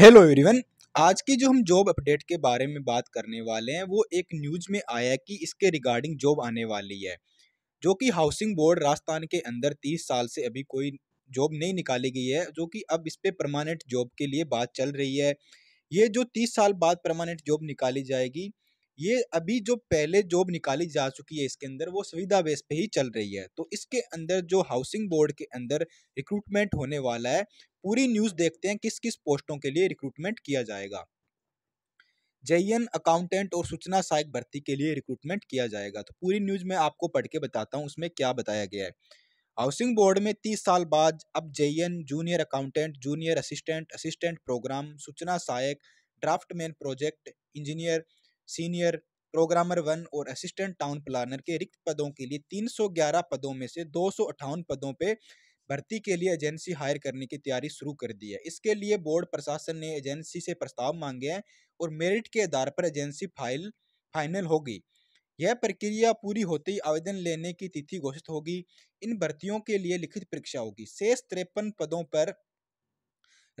hello everyone आज की जो हम जॉब अपडेट के बारे में बात करने वाले हैं वो एक न्यूज में आया कि इसके रिगार्डिंग जॉब आने वाली है जो कि हाउसिंग बोर्ड राजस्थान के अंदर तीस साल से अभी कोई जॉब नहीं निकाली गई है जो कि अब इस पर परमानेंट जॉब के लिए बात चल रही है ये जो तीस साल बाद परमानेंट जॉब निकाली जाएगी ये अभी जो पहले जॉब निकाली जा चुकी है इसके अंदर वो सुविधा बेस पे ही चल रही है तो इसके अंदर जो हाउसिंग बोर्ड के अंदर रिक्रूटमेंट होने वाला है पूरी न्यूज़ देखते हैं किस किस पोस्टों के लिए रिक्रूटमेंट किया जाएगा जयन अकाउंटेंट और सूचना सहायक भर्ती के लिए रिक्रूटमेंट किया जाएगा तो पूरी न्यूज़ में आपको पढ़ के बताता हूँ उसमें क्या बताया गया है हाउसिंग बोर्ड में तीस साल बाद अब JEN junior accountant junior assistant assistant program सूचना सहायक draftsman project engineer senior programmer one और असिस्टेंट टाउन प्लानर के रिक्त पदों के लिए 311 पदों में से दो पदों पर भर्ती के लिए एजेंसी हायर करने की तैयारी शुरू कर दी है इसके लिए बोर्ड प्रशासन ने एजेंसी से प्रस्ताव मांगे हैं और मेरिट के आधार पर एजेंसी फाइल फाइनल होगी यह प्रक्रिया पूरी होते ही आवेदन लेने की तिथि घोषित होगी इन भर्तियों के लिए लिखित परीक्षा होगी शेष तिरपन पदों पर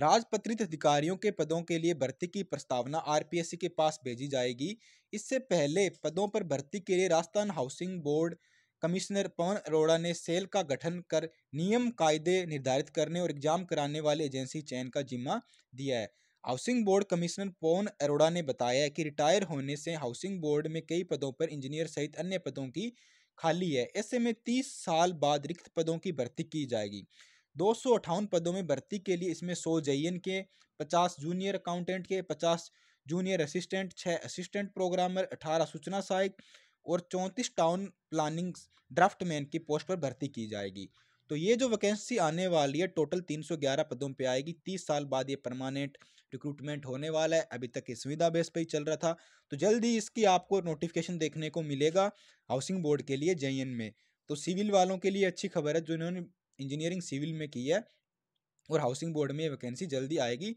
राजपत्रित अधिकारियों के पदों के लिए भर्ती की प्रस्तावना आरपीएससी के पास भेजी जाएगी इससे पहले पदों पर भर्ती के लिए Rajasthan housing board commissioner Pawan Arora ने सेल का गठन कर नियम कायदे निर्धारित करने और एग्जाम कराने वाली एजेंसी चयन का जिम्मा दिया है housing board commissioner Pawan Arora ने बताया कि रिटायर होने से हाउसिंग बोर्ड में कई पदों पर इंजीनियर सहित अन्य पदों की खाली है ऐसे में तीस साल बाद रिक्त पदों की भर्ती की जाएगी दो पदों में भर्ती के लिए इसमें सौ जे के पचास जूनियर अकाउंटेंट के पचास जूनियर असिस्टेंट छः असिस्टेंट प्रोग्रामर अठारह सूचना सहायक और चौंतीस टाउन प्लानिंग ड्राफ्टमैन की पोस्ट पर भर्ती की जाएगी तो ये जो वैकेंसी आने वाली है टोटल 311 पदों पे आएगी 30 साल बाद ये परमानेंट रिक्रूटमेंट होने वाला है अभी तक ये सुविधा बेस पर ही चल रहा था तो जल्द ही इसकी आपको नोटिफिकेशन देखने को मिलेगा हाउसिंग बोर्ड के लिए जे में तो सिविल वालों के लिए अच्छी खबर है जो इन्होंने इंजीनियरिंग सिविल में की है और हाउसिंग बोर्ड में ये वैकेंसी जल्दी आएगी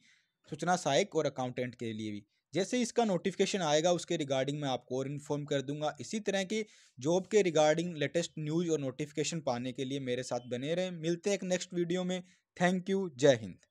सूचना सहायक और अकाउंटेंट के लिए भी जैसे इसका नोटिफिकेशन आएगा उसके रिगार्डिंग मैं आपको और इन्फॉर्म कर दूंगा इसी तरह की जॉब के रिगार्डिंग लेटेस्ट न्यूज़ और नोटिफिकेशन पाने के लिए मेरे साथ बने रहें मिलते हैं एक नेक्स्ट वीडियो में थैंक यू जय हिंद